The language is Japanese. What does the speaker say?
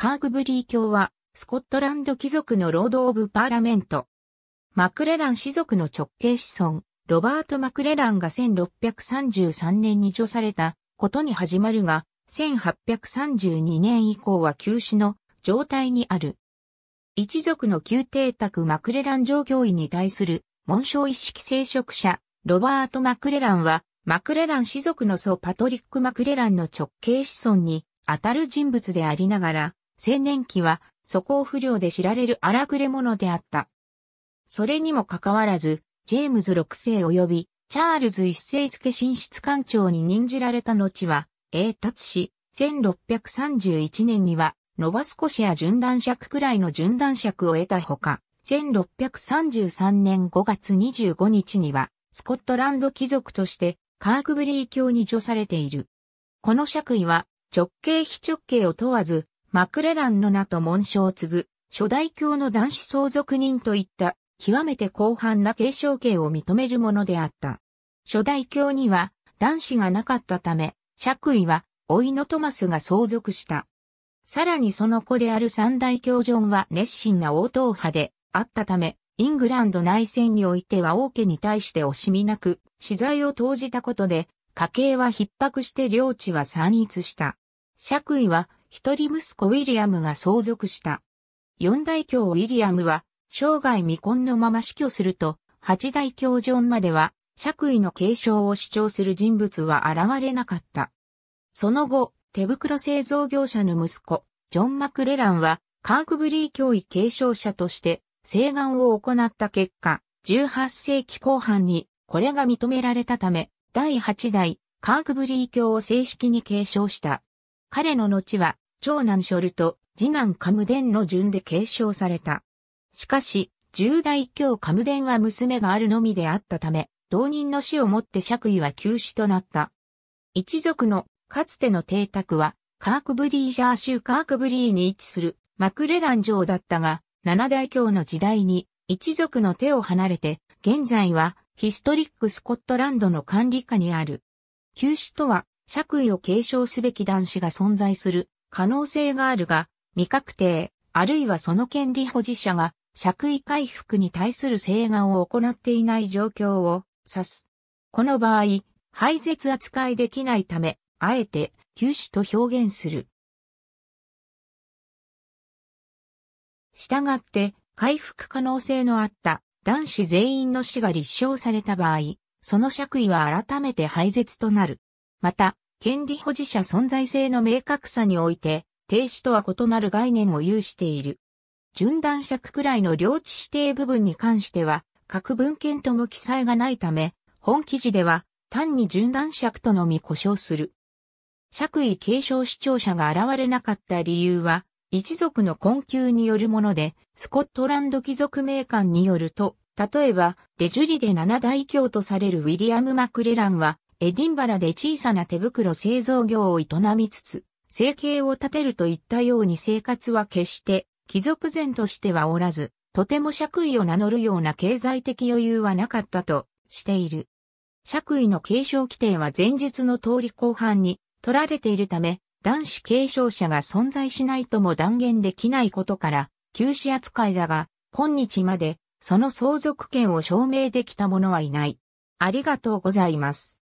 カーグブリー教は、スコットランド貴族のロード・オブ・パーラメント。マクレラン氏族の直系子孫、ロバート・マクレランが1633年に除されたことに始まるが、1832年以降は休止の状態にある。一族の宮廷宅マクレラン上教員に対する紋章一式聖職者、ロバート・マクレランは、マクレラン氏族の祖パトリック・マクレランの直系子孫に当たる人物でありながら、青年期は素行不良で知られる荒くれ者であった。それにもかかわらず、ジェームズ6世及びチャールズ1世付進出官長に任じられた後は、英達し、1631年には、ノバスコシア準断尺くらいの準断尺を得たほか、1633年5月25日には、スコットランド貴族として、カークブリー教に除されている。この尺位は、直径非直径を問わず、マクレランの名と紋章を継ぐ、初代教の男子相続人といった、極めて広範な継承権を認めるものであった。初代教には男子がなかったため、爵位は、老いのトマスが相続した。さらにその子である三大教ジョンは熱心な応答派であったため、イングランド内戦においては王家に対して惜しみなく、資材を投じたことで、家計は逼迫して領地は散逸した。爵位は一人息子ウィリアムが相続した。四代教ウィリアムは、生涯未婚のまま死去すると、八代教ジョンまでは、爵位の継承を主張する人物は現れなかった。その後、手袋製造業者の息子、ジョン・マクレランは、カークブリー教位継承者として、請願を行った結果、18世紀後半に、これが認められたため、第8代、カークブリー教を正式に継承した。彼の後は、長男ショルと次男カムデンの順で継承された。しかし、十代教カムデンは娘があるのみであったため、同人の死をもって爵位は休止となった。一族のかつての邸宅は、カークブリージャー州カークブリーに位置するマクレラン城だったが、七代教の時代に一族の手を離れて、現在はヒストリックスコットランドの管理下にある。休止とは、爵位を継承すべき男子が存在する可能性があるが、未確定、あるいはその権利保持者が、爵位回復に対する請願を行っていない状況を指す。この場合、廃絶扱いできないため、あえて、休止と表現する。したがって、回復可能性のあった男子全員の死が立証された場合、その爵位は改めて廃絶となる。また、権利保持者存在性の明確さにおいて、停止とは異なる概念を有している。順断尺くらいの領地指定部分に関しては、各文献とも記載がないため、本記事では単に順断尺とのみ故障する。爵位継承主張者が現れなかった理由は、一族の困窮によるもので、スコットランド貴族名官によると、例えば、デジュリで七大教とされるウィリアム・マクレランは、エディンバラで小さな手袋製造業を営みつつ、生計を立てるといったように生活は決して貴族前としてはおらず、とても爵位を名乗るような経済的余裕はなかったとしている。爵位の継承規定は前述の通り後半に取られているため、男子継承者が存在しないとも断言できないことから、休止扱いだが、今日までその相続権を証明できた者はいない。ありがとうございます。